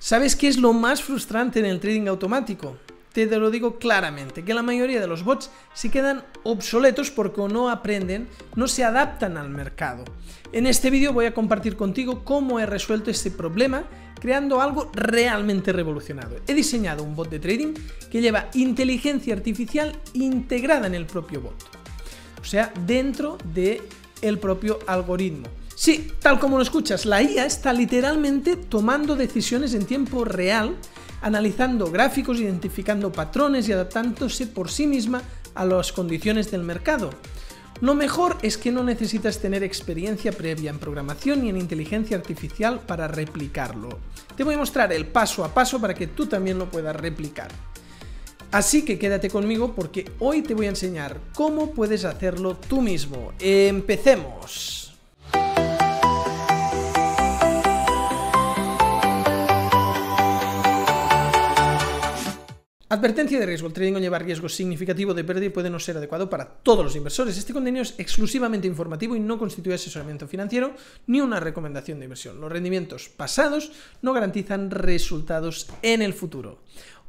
¿Sabes qué es lo más frustrante en el trading automático? Te lo digo claramente, que la mayoría de los bots se quedan obsoletos porque no aprenden, no se adaptan al mercado. En este vídeo voy a compartir contigo cómo he resuelto este problema creando algo realmente revolucionado. He diseñado un bot de trading que lleva inteligencia artificial integrada en el propio bot, o sea, dentro del el propio algoritmo. Sí, tal como lo escuchas, la IA está literalmente tomando decisiones en tiempo real, analizando gráficos, identificando patrones y adaptándose por sí misma a las condiciones del mercado. Lo mejor es que no necesitas tener experiencia previa en programación ni en inteligencia artificial para replicarlo. Te voy a mostrar el paso a paso para que tú también lo puedas replicar. Así que quédate conmigo porque hoy te voy a enseñar cómo puedes hacerlo tú mismo. Empecemos. Advertencia de riesgo. El trading conlleva riesgo significativo de pérdida y puede no ser adecuado para todos los inversores. Este contenido es exclusivamente informativo y no constituye asesoramiento financiero ni una recomendación de inversión. Los rendimientos pasados no garantizan resultados en el futuro.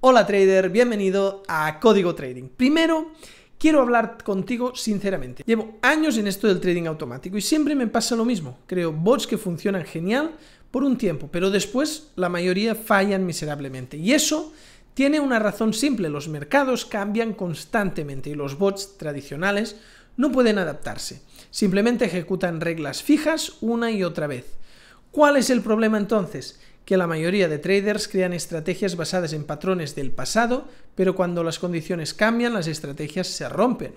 Hola trader, bienvenido a Código Trading. Primero, quiero hablar contigo sinceramente. Llevo años en esto del trading automático y siempre me pasa lo mismo. Creo bots que funcionan genial por un tiempo, pero después la mayoría fallan miserablemente. Y eso tiene una razón simple, los mercados cambian constantemente y los bots tradicionales no pueden adaptarse, simplemente ejecutan reglas fijas una y otra vez. ¿Cuál es el problema entonces? Que la mayoría de traders crean estrategias basadas en patrones del pasado, pero cuando las condiciones cambian las estrategias se rompen.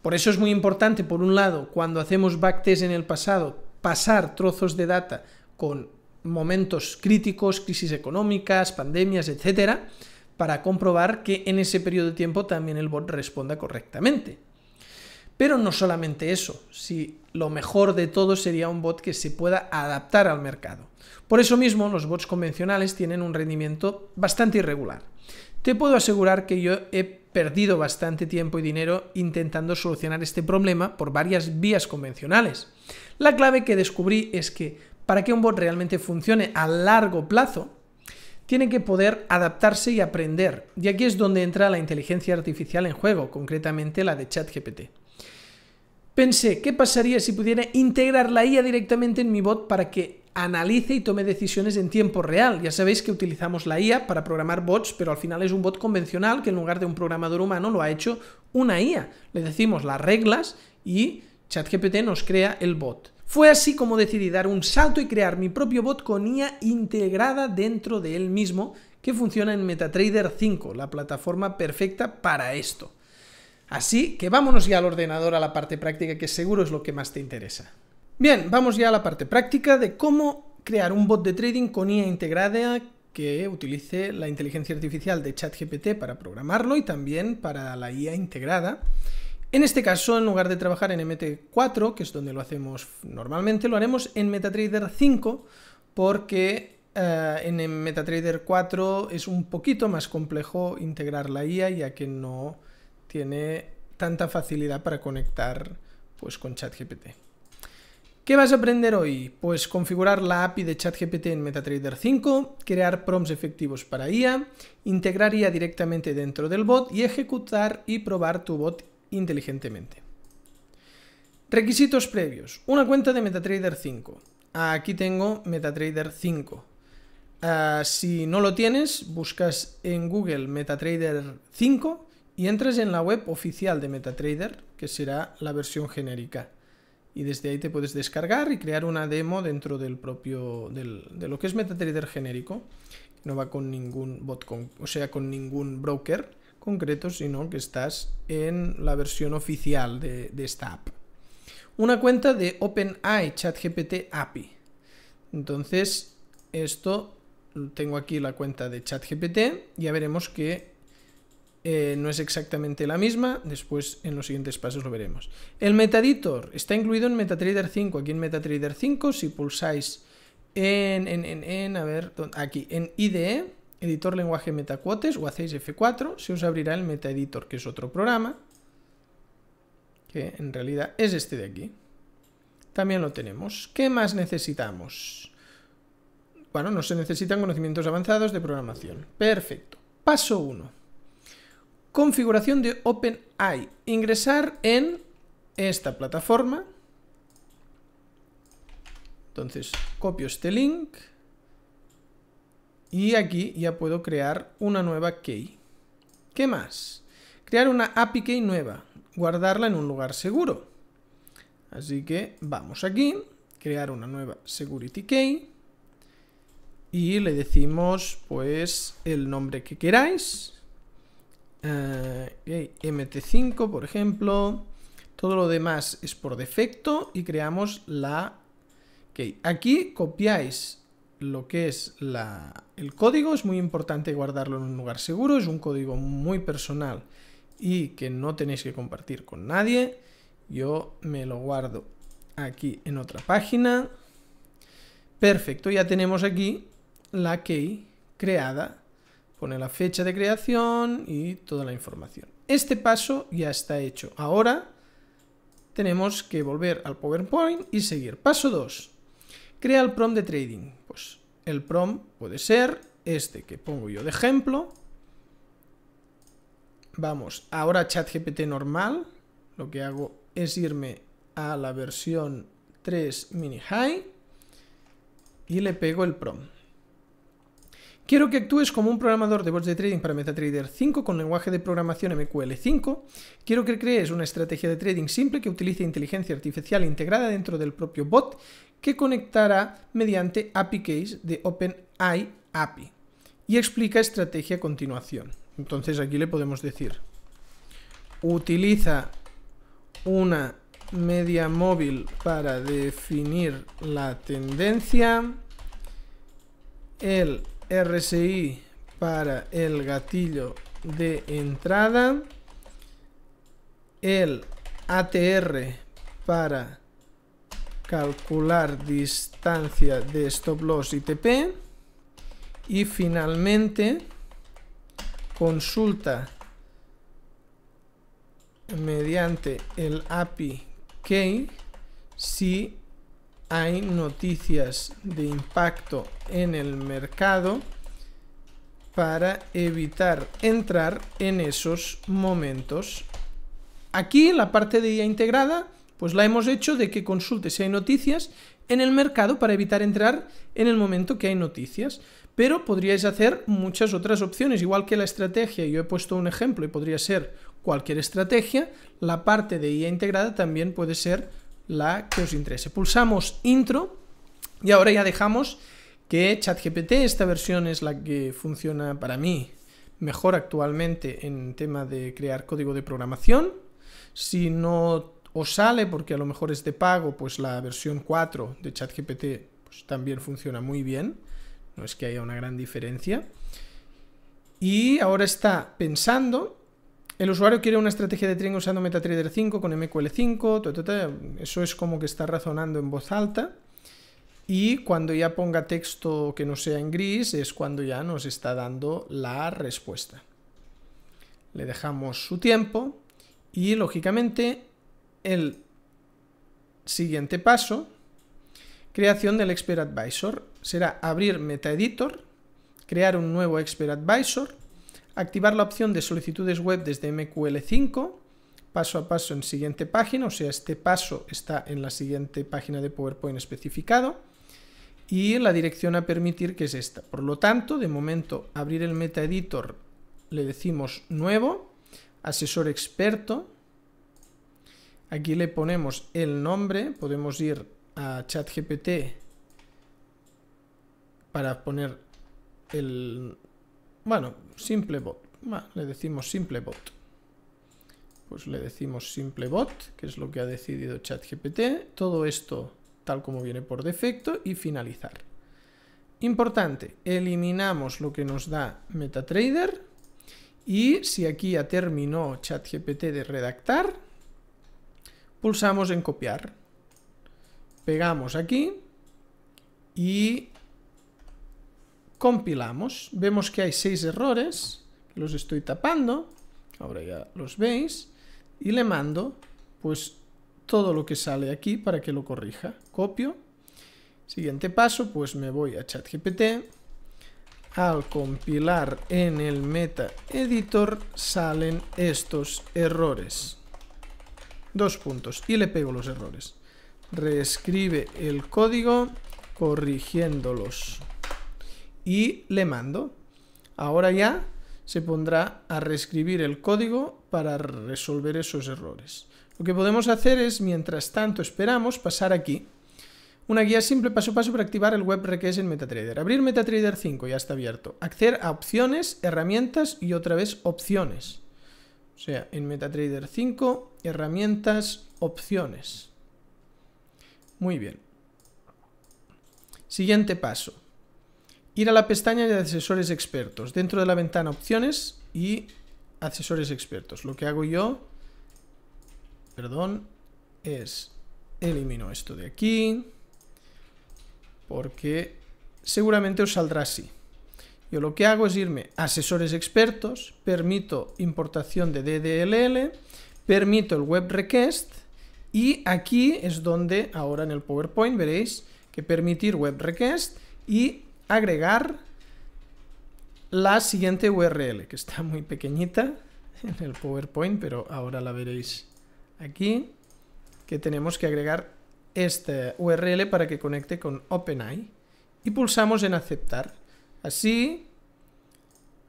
Por eso es muy importante, por un lado, cuando hacemos backtest en el pasado, pasar trozos de data con momentos críticos, crisis económicas, pandemias, etcétera, para comprobar que en ese periodo de tiempo también el bot responda correctamente. Pero no solamente eso, si lo mejor de todo sería un bot que se pueda adaptar al mercado. Por eso mismo, los bots convencionales tienen un rendimiento bastante irregular. Te puedo asegurar que yo he perdido bastante tiempo y dinero intentando solucionar este problema por varias vías convencionales. La clave que descubrí es que para que un bot realmente funcione a largo plazo, tiene que poder adaptarse y aprender. Y aquí es donde entra la inteligencia artificial en juego, concretamente la de ChatGPT. Pensé, ¿qué pasaría si pudiera integrar la IA directamente en mi bot para que analice y tome decisiones en tiempo real? Ya sabéis que utilizamos la IA para programar bots, pero al final es un bot convencional que en lugar de un programador humano lo ha hecho una IA. Le decimos las reglas y ChatGPT nos crea el bot. Fue así como decidí dar un salto y crear mi propio bot con IA integrada dentro de él mismo que funciona en MetaTrader 5, la plataforma perfecta para esto. Así que vámonos ya al ordenador a la parte práctica que seguro es lo que más te interesa. Bien, vamos ya a la parte práctica de cómo crear un bot de trading con IA integrada que utilice la inteligencia artificial de ChatGPT para programarlo y también para la IA integrada en este caso, en lugar de trabajar en MT4, que es donde lo hacemos normalmente, lo haremos en MetaTrader 5 porque eh, en MetaTrader 4 es un poquito más complejo integrar la IA ya que no tiene tanta facilidad para conectar pues, con ChatGPT. ¿Qué vas a aprender hoy? Pues configurar la API de ChatGPT en MetaTrader 5, crear prompts efectivos para IA, integrar IA directamente dentro del bot y ejecutar y probar tu bot inteligentemente. Requisitos previos. Una cuenta de MetaTrader 5. Aquí tengo MetaTrader 5. Ah, si no lo tienes, buscas en Google MetaTrader 5 y entras en la web oficial de MetaTrader, que será la versión genérica. Y desde ahí te puedes descargar y crear una demo dentro del propio, de lo que es MetaTrader genérico. No va con ningún bot, o sea, con ningún broker concreto, sino que estás en la versión oficial de, esta app. Una cuenta de OpenAI ChatGPT API. Entonces, esto tengo aquí la cuenta de ChatGPT, ya veremos que eh, no es exactamente la misma, después en los siguientes pasos lo veremos. El Metaditor está incluido en MetaTrader 5, aquí en MetaTrader 5, si pulsáis en, en, en, en aquí, en IDE, editor lenguaje metacuotes o hacéis F4, se os abrirá el metaeditor, que es otro programa, que en realidad es este de aquí. También lo tenemos. ¿Qué más necesitamos? Bueno, no se necesitan conocimientos avanzados de programación. Perfecto. Paso 1. Configuración de OpenAI. Ingresar en esta plataforma. Entonces, copio este link y aquí ya puedo crear una nueva key. ¿Qué más? Crear una API key nueva, guardarla en un lugar seguro. Así que vamos aquí, crear una nueva security key y le decimos pues el nombre que queráis. Eh, MT5 por ejemplo. Todo lo demás es por defecto y creamos la key. Aquí copiáis lo que es el código, es muy importante guardarlo en un lugar seguro, es un código muy personal y que no tenéis que compartir con nadie. Yo me lo guardo aquí en otra página. Perfecto, ya tenemos aquí la key creada. Pone la fecha de creación y toda la información. Este paso ya está hecho. Ahora tenemos que volver al PowerPoint y seguir. Paso 2. Crea el prom de trading. Pues el prom puede ser este que pongo yo de ejemplo. Vamos, ahora ChatGPT normal. Lo que hago es irme a la versión 3 mini high y le pego el prom. Quiero que actúes como un programador de bots de trading para MetaTrader 5 con lenguaje de programación MQL5. Quiero que crees una estrategia de trading simple que utilice inteligencia artificial integrada dentro del propio bot que conectará mediante API Case de OpenAI API y explica estrategia a continuación. Entonces aquí le podemos decir, utiliza una media móvil para definir la tendencia, el RSI para el gatillo de entrada, el ATR para calcular distancia de stop loss y TP y finalmente consulta mediante el API Key si hay noticias de impacto en el mercado para evitar entrar en esos momentos. Aquí la parte de IA integrada pues la hemos hecho de que consulte si hay noticias en el mercado para evitar entrar en el momento que hay noticias. Pero podríais hacer muchas otras opciones, igual que la estrategia, yo he puesto un ejemplo y podría ser cualquier estrategia, la parte de IA integrada también puede ser la que os interese. Pulsamos intro y ahora ya dejamos que ChatGPT, esta versión es la que funciona para mí mejor actualmente en tema de crear código de programación. Si no o sale porque a lo mejor es de pago, pues la versión 4 de ChatGPT pues también funciona muy bien, no es que haya una gran diferencia. Y ahora está pensando, el usuario quiere una estrategia de trading usando MetaTrader 5 con MQL5, eso es como que está razonando en voz alta. Y cuando ya ponga texto que no sea en gris es cuando ya nos está dando la respuesta. Le dejamos su tiempo y lógicamente el siguiente paso, creación del Expert Advisor. Será abrir MetaEditor, crear un nuevo Expert Advisor, activar la opción de solicitudes web desde MQL5, paso a paso en siguiente página, o sea, este paso está en la siguiente página de PowerPoint especificado, y la dirección a permitir que es esta. Por lo tanto, de momento, abrir el Meta Editor, le decimos nuevo, asesor experto, Aquí le ponemos el nombre, podemos ir a ChatGPT para poner el... Bueno, simple bot le decimos simple bot Pues le decimos simple bot que es lo que ha decidido ChatGPT. Todo esto tal como viene por defecto y finalizar. Importante, eliminamos lo que nos da MetaTrader y si aquí ya terminó ChatGPT de redactar, pulsamos en copiar. Pegamos aquí y compilamos. Vemos que hay seis errores, los estoy tapando, ahora ya los veis, y le mando pues todo lo que sale aquí para que lo corrija. Copio. Siguiente paso, pues me voy a ChatGPT. Al compilar en el Meta Editor salen estos errores. Dos puntos. Y le pego los errores. Reescribe el código corrigiéndolos. Y le mando. Ahora ya se pondrá a reescribir el código para resolver esos errores. Lo que podemos hacer es, mientras tanto esperamos, pasar aquí una guía simple paso a paso para activar el web request en MetaTrader. Abrir MetaTrader 5, ya está abierto. Acceder a opciones, herramientas y otra vez opciones. O sea, en MetaTrader 5, herramientas, opciones. Muy bien. Siguiente paso. Ir a la pestaña de asesores expertos. Dentro de la ventana opciones y asesores expertos. Lo que hago yo, perdón, es elimino esto de aquí porque seguramente os saldrá así. Yo lo que hago es irme a asesores expertos, permito importación de DDLL, permito el web request y aquí es donde ahora en el PowerPoint veréis que permitir web request y agregar la siguiente URL, que está muy pequeñita en el PowerPoint, pero ahora la veréis aquí, que tenemos que agregar esta URL para que conecte con OpenAI y pulsamos en aceptar. Así.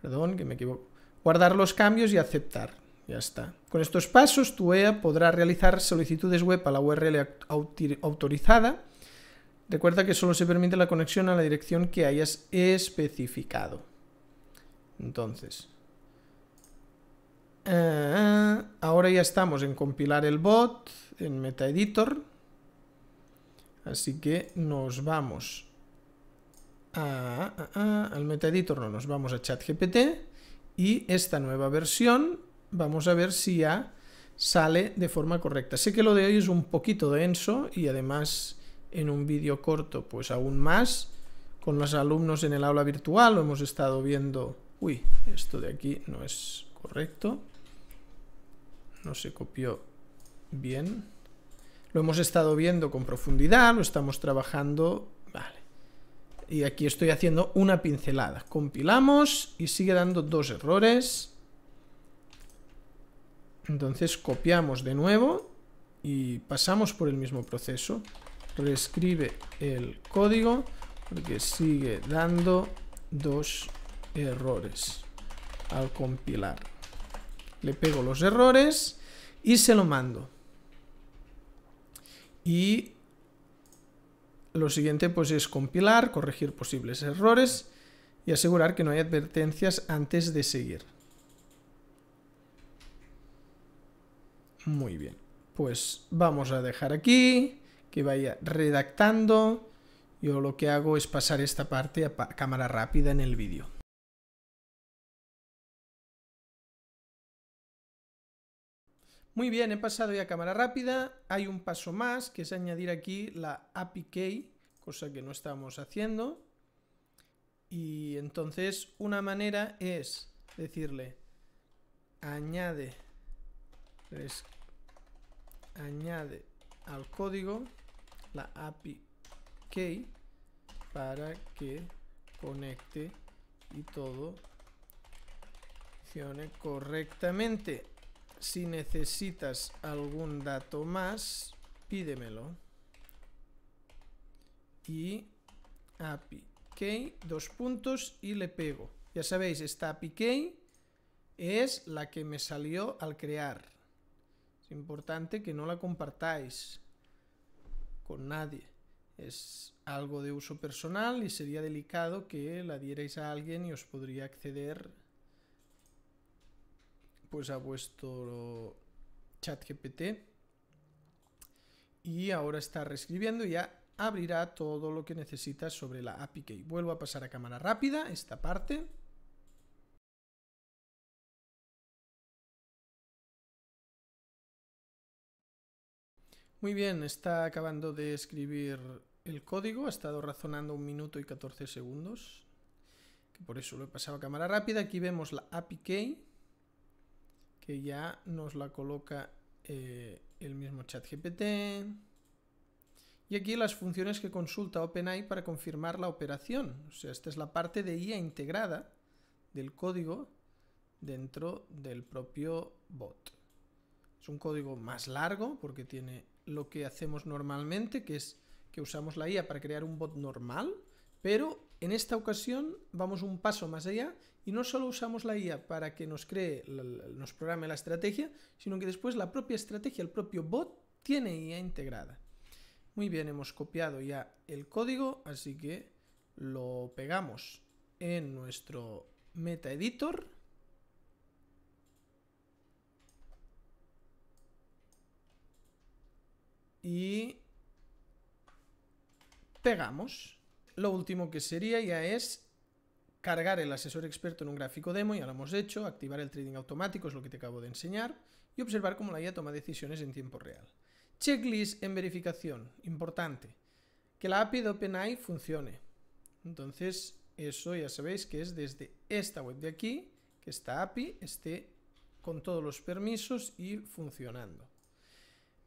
Perdón, que me equivoco. Guardar los cambios y aceptar. Ya está. Con estos pasos, tu EA podrá realizar solicitudes web a la URL autorizada. Recuerda que solo se permite la conexión a la dirección que hayas especificado. Entonces, eh, ahora ya estamos en compilar el bot, en MetaEditor. Así que nos vamos Ah, ah, ah, al MetaEditor no nos vamos a ChatGPT y esta nueva versión vamos a ver si ya sale de forma correcta. Sé que lo de hoy es un poquito denso y además en un vídeo corto pues aún más. Con los alumnos en el aula virtual lo hemos estado viendo... Uy, esto de aquí no es correcto. No se copió bien. Lo hemos estado viendo con profundidad, lo estamos trabajando y aquí estoy haciendo una pincelada. Compilamos y sigue dando dos errores. Entonces copiamos de nuevo y pasamos por el mismo proceso. Reescribe el código porque sigue dando dos errores al compilar. Le pego los errores y se lo mando. Y lo siguiente pues es compilar, corregir posibles errores y asegurar que no hay advertencias antes de seguir. Muy bien, pues vamos a dejar aquí, que vaya redactando. Yo lo que hago es pasar esta parte a cámara rápida en el vídeo. Muy bien, he pasado ya a cámara rápida. Hay un paso más, que es añadir aquí la API key, cosa que no estamos haciendo. Y entonces una manera es decirle añade añade al código la API key para que conecte y todo funcione correctamente. Si necesitas algún dato más, pídemelo. Y API key, dos puntos y le pego. Ya sabéis, esta API key es la que me salió al crear. Es importante que no la compartáis con nadie. Es algo de uso personal y sería delicado que la dierais a alguien y os podría acceder pues a vuestro chat GPT y ahora está reescribiendo y ya abrirá todo lo que necesitas sobre la API Key. Vuelvo a pasar a cámara rápida esta parte. Muy bien, está acabando de escribir el código, ha estado razonando un minuto y 14 segundos, que por eso lo he pasado a cámara rápida. Aquí vemos la API Key, que ya nos la coloca eh, el mismo chat GPT. Y aquí las funciones que consulta OpenAI para confirmar la operación. O sea, esta es la parte de IA integrada del código dentro del propio bot. Es un código más largo porque tiene lo que hacemos normalmente, que es que usamos la IA para crear un bot normal, pero en esta ocasión vamos un paso más allá y no solo usamos la IA para que nos cree, nos programe la estrategia, sino que después la propia estrategia, el propio bot, tiene IA integrada. Muy bien, hemos copiado ya el código, así que lo pegamos en nuestro meta editor. Y pegamos lo último que sería ya es cargar el asesor experto en un gráfico demo, ya lo hemos hecho, activar el trading automático, es lo que te acabo de enseñar, y observar cómo la IA toma decisiones en tiempo real. Checklist en verificación, importante. Que la API de OpenAI funcione. Entonces, eso ya sabéis que es desde esta web de aquí, que esta API esté con todos los permisos y funcionando.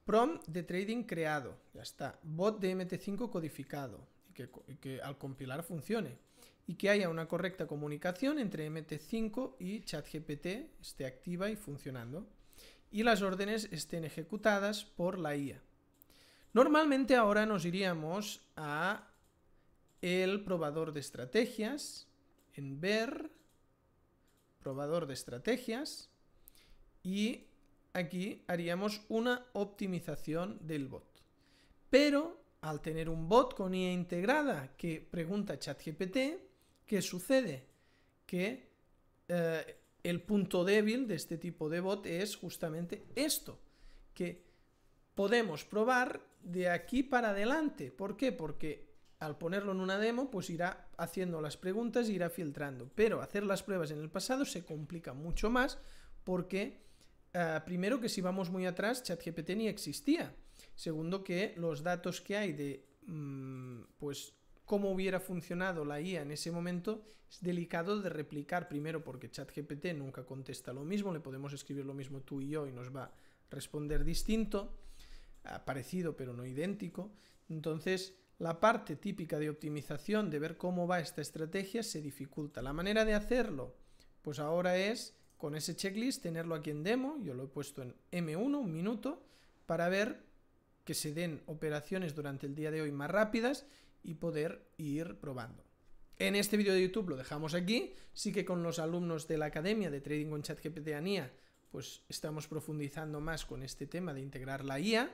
Prompt de trading creado, ya está. Bot de MT5 codificado, que, al compilar funcione y que haya una correcta comunicación entre MT5 y ChatGPT esté activa y funcionando y las órdenes estén ejecutadas por la IA. Normalmente ahora nos iríamos a el probador de estrategias, en ver, probador de estrategias, y aquí haríamos una optimización del bot. Pero al tener un bot con IA integrada que pregunta ChatGPT, ¿qué sucede? Que eh, el punto débil de este tipo de bot es justamente esto, que podemos probar de aquí para adelante. ¿Por qué? Porque al ponerlo en una demo, pues irá haciendo las preguntas e irá filtrando. Pero hacer las pruebas en el pasado se complica mucho más porque, eh, primero que si vamos muy atrás, ChatGPT ni existía. Segundo, que los datos que hay de mm, pues cómo hubiera funcionado la IA en ese momento es delicado de replicar primero porque ChatGPT nunca contesta lo mismo, le podemos escribir lo mismo tú y yo y nos va a responder distinto, parecido pero no idéntico. Entonces, la parte típica de optimización, de ver cómo va esta estrategia, se dificulta. La manera de hacerlo, pues ahora es con ese checklist tenerlo aquí en demo, yo lo he puesto en M1, un minuto, para ver que se den operaciones durante el día de hoy más rápidas y poder ir probando. En este vídeo de YouTube lo dejamos aquí, sí que con los alumnos de la Academia de Trading con ChatGPT ANIA pues estamos profundizando más con este tema de integrar la IA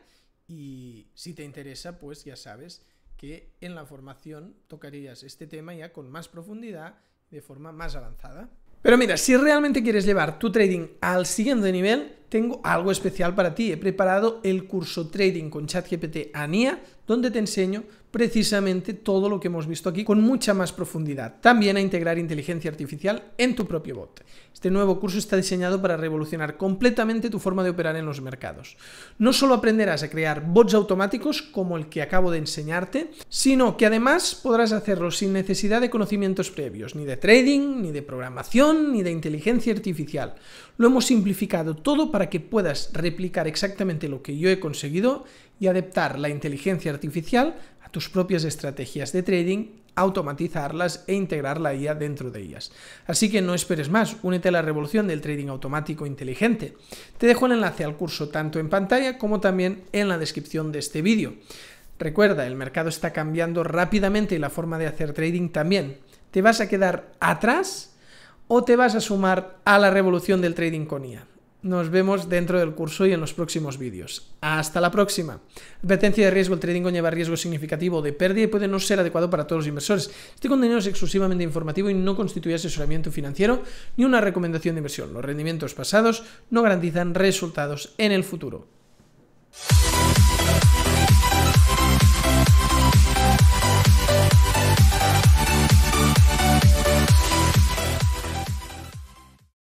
y si te interesa pues ya sabes que en la formación tocarías este tema ya con más profundidad de forma más avanzada. Pero mira, si realmente quieres llevar tu trading al siguiente nivel, tengo algo especial para ti. He preparado el curso Trading con ChatGPT ANIA, donde te enseño precisamente todo lo que hemos visto aquí con mucha más profundidad. También a integrar inteligencia artificial en tu propio bot. Este nuevo curso está diseñado para revolucionar completamente tu forma de operar en los mercados. No solo aprenderás a crear bots automáticos como el que acabo de enseñarte, sino que además podrás hacerlo sin necesidad de conocimientos previos, ni de trading, ni de programación, ni de inteligencia artificial. Lo hemos simplificado todo para que puedas replicar exactamente lo que yo he conseguido y adaptar la inteligencia artificial a tus propias estrategias de trading automatizarlas e integrar la IA dentro de ellas. Así que no esperes más, únete a la revolución del trading automático inteligente. Te dejo el enlace al curso tanto en pantalla como también en la descripción de este vídeo. Recuerda, el mercado está cambiando rápidamente y la forma de hacer trading también. ¿Te vas a quedar atrás o te vas a sumar a la revolución del trading con IA? Nos vemos dentro del curso y en los próximos vídeos. Hasta la próxima. Advertencia de riesgo. El trading conlleva riesgo significativo de pérdida y puede no ser adecuado para todos los inversores. Este contenido es exclusivamente informativo y no constituye asesoramiento financiero ni una recomendación de inversión. Los rendimientos pasados no garantizan resultados en el futuro.